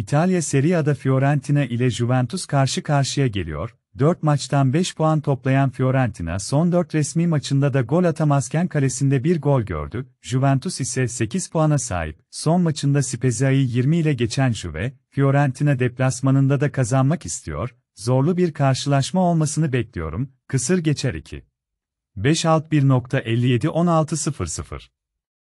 İtalya Serie A'da Fiorentina ile Juventus karşı karşıya geliyor. 4 maçtan 5 puan toplayan Fiorentina son 4 resmi maçında da gol atamazken kalesinde bir gol gördü. Juventus ise 8 puana sahip. Son maçında Spezia'yı 20 ile geçen Juve, Fiorentina deplasmanında da kazanmak istiyor. Zorlu bir karşılaşma olmasını bekliyorum. Kısır geçer 2. 5 alt 1.57 16.00